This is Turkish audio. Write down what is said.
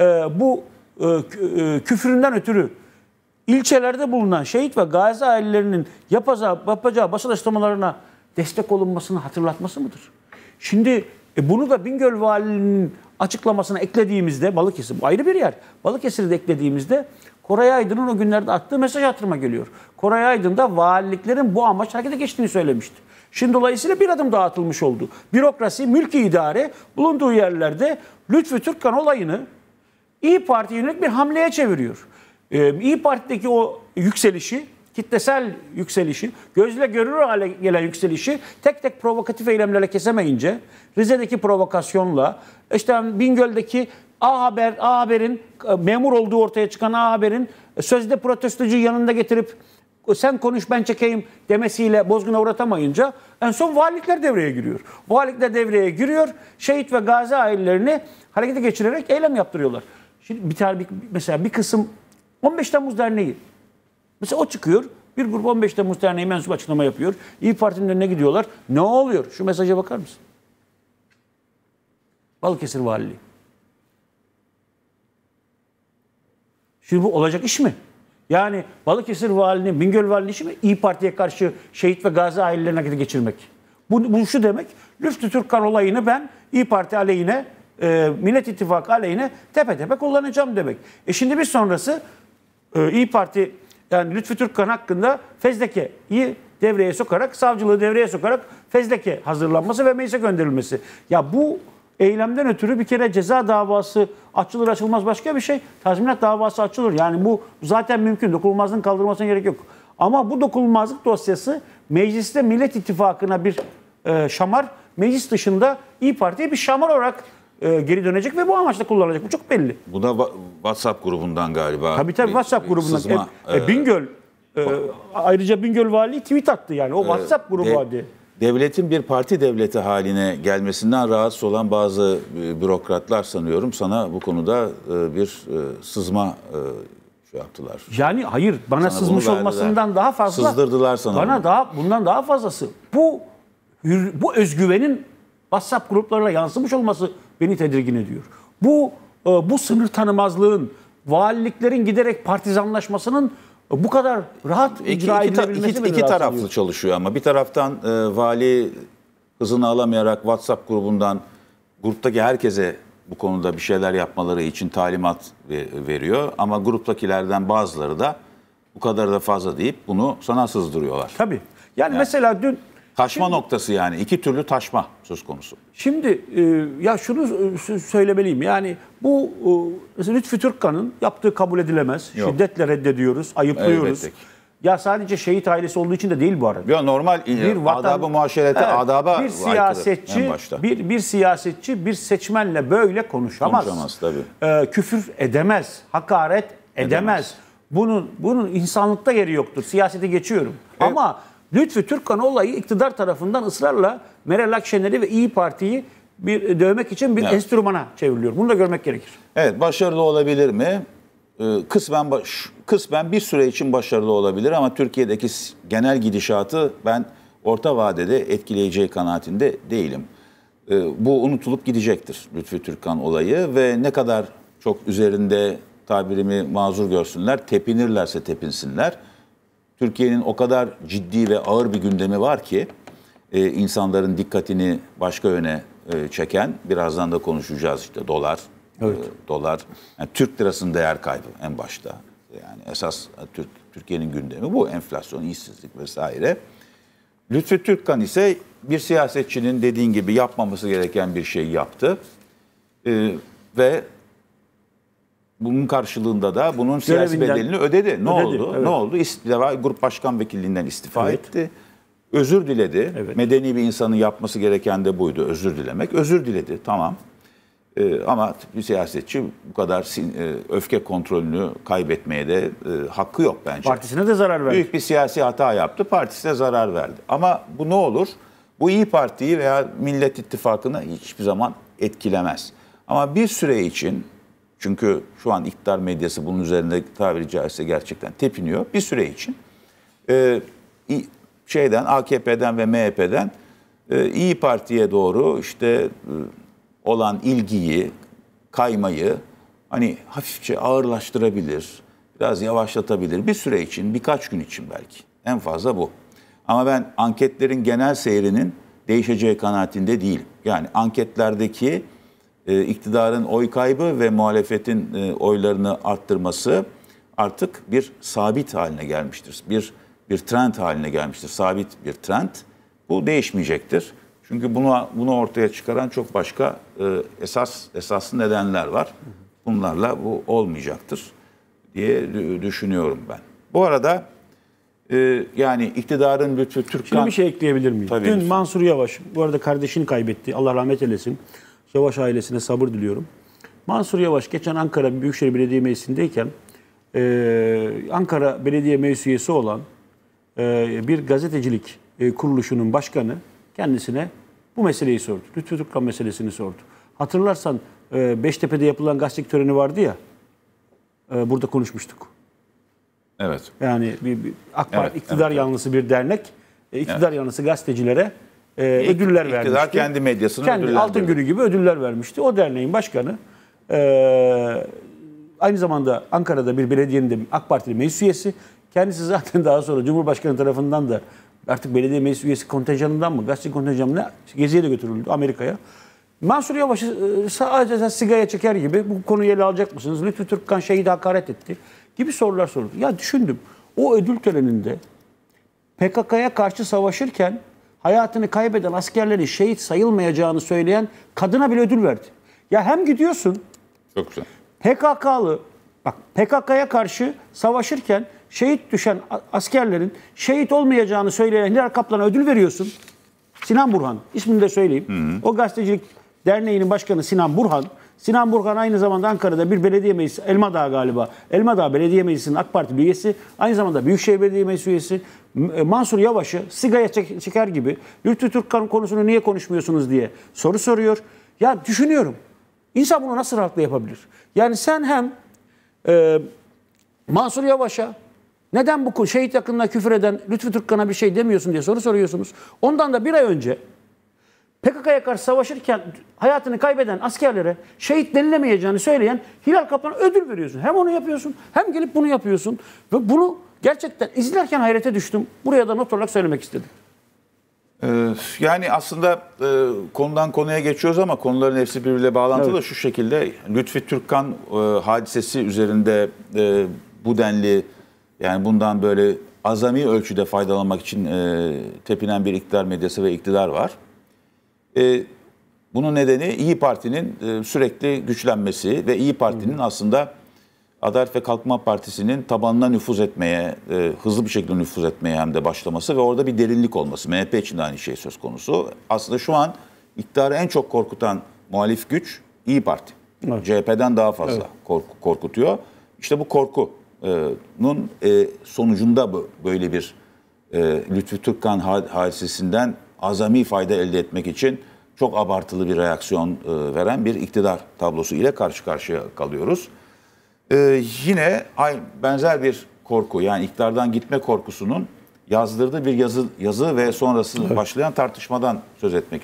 Ee, bu e, e, küfüründen ötürü ilçelerde bulunan şehit ve gazi ailelerinin yapacağı, yapacağı basın açıklamalarına destek olunmasını hatırlatması mıdır? Şimdi e, bunu da Bingöl Valiliğinin açıklamasına eklediğimizde Balıkesir ayrı bir yer. Balıkesir'i de eklediğimizde Koray Aydın'ın o günlerde attığı mesaj hatırıma geliyor. Koray Aydın da valiliklerin bu amaç harekete geçtiğini söylemişti. Şimdi dolayısıyla bir adım daha atılmış oldu. Bürokrasi, mülki idare bulunduğu yerlerde Lütfü Türkkan olayını İyi Parti yönelik bir hamleye çeviriyor. Ee, İyi Parti'deki o yükselişi, kitlesel yükselişi, gözle görülür hale gelen yükselişi tek tek provokatif eylemlerle kesemeyince Rize'deki provokasyonla, işte Bingöl'deki A Haber, A Haber'in e, memur olduğu ortaya çıkan A Haber'in sözde protestocu yanında getirip sen konuş ben çekeyim demesiyle bozguna uğratamayınca en son valilikler devreye giriyor. Valilikler devreye giriyor. Şehit ve gazi ailelerini harekete geçirerek eylem yaptırıyorlar. Şimdi bir tane bir, mesela bir kısım 15 Temmuz Derneği. Mesela o çıkıyor. Bir grup 15 Temmuz Derneği mensup açıklama yapıyor. İyi Parti'nin önüne gidiyorlar. Ne oluyor? Şu mesaja bakar mısın? Balıkesir Valiliği. Şimdi bu olacak iş mi? Yani Balıkesir valini, Bingöl valinin işi mi? İyi Parti'ye karşı şehit ve gazi ailelerine harekete geçirmek. Bu, bu şu demek, Lüftü Türkkan olayını ben İyi Parti aleyhine, e, Millet İttifakı aleyhine tepe tepe kullanacağım demek. E şimdi bir sonrası e, İyi Parti yani Lütfü Türkkan hakkında fezlekeyi devreye sokarak, savcılığı devreye sokarak fezleke hazırlanması ve meclise gönderilmesi. Ya bu eylemden ötürü bir kere ceza davası açılır açılmaz başka bir şey. Tazminat davası açılır. Yani bu zaten mümkün. Dokunulmazlığın kaldırılmasına gerek yok. Ama bu dokunulmazlık dosyası mecliste Millet İttifakı'na bir e, şamar, meclis dışında İyi Parti'ye bir şamar olarak e, geri dönecek ve bu amaçla kullanılacak. Bu çok belli. Bu da WhatsApp grubundan galiba. Tabii tabii WhatsApp grubundan. Sızma, e, e, ee, Bingöl e, ayrıca Bingöl Vali tweet attı yani. O WhatsApp grubu e, hadi devletin bir parti devleti haline gelmesinden rahatsız olan bazı e, bürokratlar sanıyorum sana bu konuda e, bir e, sızma şey yaptılar. Yani hayır bana sana sızmış olmasından daha fazla. Sızdırdılar sana. Bana bunu. daha bundan daha fazlası. Bu bu özgüvenin WhatsApp gruplarına yansımış olması beni tedirgin ediyor. Bu bu sınır tanımazlığın, valiliklerin giderek partizanlaşmasının bu kadar rahat iki, icra iki, edilebilmesi iki, iki taraflı çalışıyor ama bir taraftan e, vali hızını alamayarak WhatsApp grubundan gruptaki herkese bu konuda bir şeyler yapmaları için talimat veriyor. Ama gruptakilerden bazıları da bu kadar da fazla deyip bunu sana sızdırıyorlar. Tabii. Yani, yani. mesela dün Taşma şimdi, noktası yani iki türlü taşma söz konusu. Şimdi e, ya şunu e, söylemeliyim yani bu e, Lütfü Türkkan'ın yaptığı kabul edilemez. Yok. Şiddetle reddediyoruz, ayıplıyoruz. Elbette. Ya sadece şehit ailesi olduğu için de değil bu arada. Ya normal e, bir vatan, adabı muaşerete, evet, adaba bir siyasetçi, Bir, bir siyasetçi bir seçmenle böyle konuşamaz. Konuşamaz tabii. Ee, küfür edemez, hakaret edemez. edemez. Bunun bunun insanlıkta yeri yoktur. Siyasete geçiyorum. E, Ama Lütfü Türkkan olayı iktidar tarafından ısrarla Meral Akşener'i ve İyi Parti'yi bir dövmek için bir evet. enstrümana çevriliyor. Bunu da görmek gerekir. Evet, başarılı olabilir mi? Ee, kısmen baş, kısmen bir süre için başarılı olabilir ama Türkiye'deki genel gidişatı ben orta vadede etkileyeceği kanaatinde değilim. Ee, bu unutulup gidecektir Lütfü Türkan olayı ve ne kadar çok üzerinde tabirimi mazur görsünler, tepinirlerse tepinsinler Türkiye'nin o kadar ciddi ve ağır bir gündemi var ki e, insanların dikkatini başka yöne e, çeken birazdan da konuşacağız işte dolar. E, evet. E, dolar yani Türk lirasının değer kaybı en başta. Yani esas Türk Türkiye'nin gündemi bu enflasyon, işsizlik vesaire. Lütfü Türkkan ise bir siyasetçinin dediğin gibi yapmaması gereken bir şey yaptı. E, ve bunun karşılığında da bunun siyasi bedelini ödedi. Ne ödedi, oldu? Evet. Ne oldu? İstifa, grup başkan vekilliğinden istifa evet. etti. Özür diledi. Evet. Medeni bir insanın yapması gereken de buydu. Özür dilemek. Özür diledi. Tamam. Ee, ama bir siyasetçi bu kadar sin, e, öfke kontrolünü kaybetmeye de e, hakkı yok bence. Partisine de zarar verdi. Büyük bir siyasi hata yaptı. Partisine zarar verdi. Ama bu ne olur? Bu İyi Parti'yi veya Millet İttifakı'nı hiçbir zaman etkilemez. Ama bir süre için çünkü şu an iktidar medyası bunun üzerinde tabiri caizse gerçekten tepiniyor bir süre için. E, şeyden AKP'den ve MHP'den e, İyi Parti'ye doğru işte e, olan ilgiyi, kaymayı hani hafifçe ağırlaştırabilir, biraz yavaşlatabilir bir süre için, birkaç gün için belki. En fazla bu. Ama ben anketlerin genel seyrinin değişeceği kanaatinde değilim. Yani anketlerdeki e, iktidarın oy kaybı ve muhalefetin e, oylarını arttırması artık bir sabit haline gelmiştir. Bir bir trend haline gelmiştir. Sabit bir trend. Bu değişmeyecektir. Çünkü bunu bunu ortaya çıkaran çok başka e, esas esaslı nedenler var. Bunlarla bu olmayacaktır diye düşünüyorum ben. Bu arada e, yani iktidarın lütfü Türkkan... Şimdi bir şey ekleyebilir miyim? Tabii Dün lütfen. Mansur Yavaş, bu arada kardeşini kaybetti, Allah rahmet eylesin. Yavaş ailesine sabır diliyorum. Mansur Yavaş geçen Ankara Büyükşehir Belediye Meclisi'ndeyken e, Ankara Belediye Meclis üyesi olan e, bir gazetecilik e, kuruluşunun başkanı kendisine bu meseleyi sordu. Lütfü Türkkan meselesini sordu. Hatırlarsan e, Beştepe'de yapılan gazetecilik töreni vardı ya. E, burada konuşmuştuk. Evet. Yani bir, bir AK Parti evet, iktidar evet, yanlısı evet. bir dernek. E, iktidar evet. yanlısı gazetecilere e, ödüller İktidar vermişti. kendi medyasını kendi Altın Günü gibi ödüller vermişti. O derneğin başkanı e, aynı zamanda Ankara'da bir belediyenin de AK Partili meclis üyesi. Kendisi zaten daha sonra Cumhurbaşkanı tarafından da artık belediye meclis üyesi kontenjanından mı gazete kontenjanına geziye de götürüldü Amerika'ya. Mansur Yavaş'ı e, sadece sigaya çeker gibi bu konuyu ele alacak mısınız? Lütfü Türkkan şehide hakaret etti gibi sorular soruldu. Ya düşündüm o ödül töreninde PKK'ya karşı savaşırken hayatını kaybeden askerlerin şehit sayılmayacağını söyleyen kadına bile ödül verdi. Ya hem gidiyorsun. Çok güzel. PKK'lı bak PKK'ya karşı savaşırken şehit düşen askerlerin şehit olmayacağını söyleyen Hilal Kaplan'a ödül veriyorsun. Sinan Burhan ismini de söyleyeyim. Hı hı. O gazetecilik derneğinin başkanı Sinan Burhan Sinan Burkan aynı zamanda Ankara'da bir belediye meclisi, Elmadağ galiba. Elmadağ Belediye Meclisi'nin AK Parti üyesi. Aynı zamanda Büyükşehir Belediye Meclisi üyesi. E, Mansur Yavaş'ı sigaya çeker gibi Lütfü Türkkan konusunu niye konuşmuyorsunuz diye soru soruyor. Ya düşünüyorum. İnsan bunu nasıl rahatla yapabilir? Yani sen hem e, Mansur Yavaş'a neden bu şehit yakınına küfür eden Lütfü Türkkan'a bir şey demiyorsun diye soru soruyorsunuz. Ondan da bir ay önce PKK'ya karşı savaşırken hayatını kaybeden askerlere şehit denilemeyeceğini söyleyen Hilal Kaplan'a ödül veriyorsun. Hem onu yapıyorsun hem gelip bunu yapıyorsun. Ve bunu gerçekten izlerken hayrete düştüm. Buraya da not olarak söylemek istedim. Ee, yani aslında e, konudan konuya geçiyoruz ama konuların hepsi birbirle bağlantılı evet. şu şekilde. Lütfi Türkkan e, hadisesi üzerinde e, bu denli yani bundan böyle azami ölçüde faydalanmak için tepinen bir iktidar medyası ve iktidar var. E, bunun nedeni İyi Parti'nin e, sürekli güçlenmesi ve İyi Parti'nin aslında Adalet ve Kalkınma Partisi'nin tabanına nüfuz etmeye, e, hızlı bir şekilde nüfuz etmeye hem de başlaması ve orada bir derinlik olması. MHP için de aynı şey söz konusu. Aslında şu an iktidarı en çok korkutan muhalif güç İyi Parti. Evet. CHP'den daha fazla evet. korku, korkutuyor. İşte bu korkunun e, e, sonucunda bu böyle bir e, Lütfü Türkkan hadisesinden azami fayda elde etmek için çok abartılı bir reaksiyon e, veren bir iktidar tablosu ile karşı karşıya kalıyoruz. E, yine yine benzer bir korku yani iktidardan gitme korkusunun yazdırdığı bir yazı, yazı ve sonrasında başlayan tartışmadan söz etmek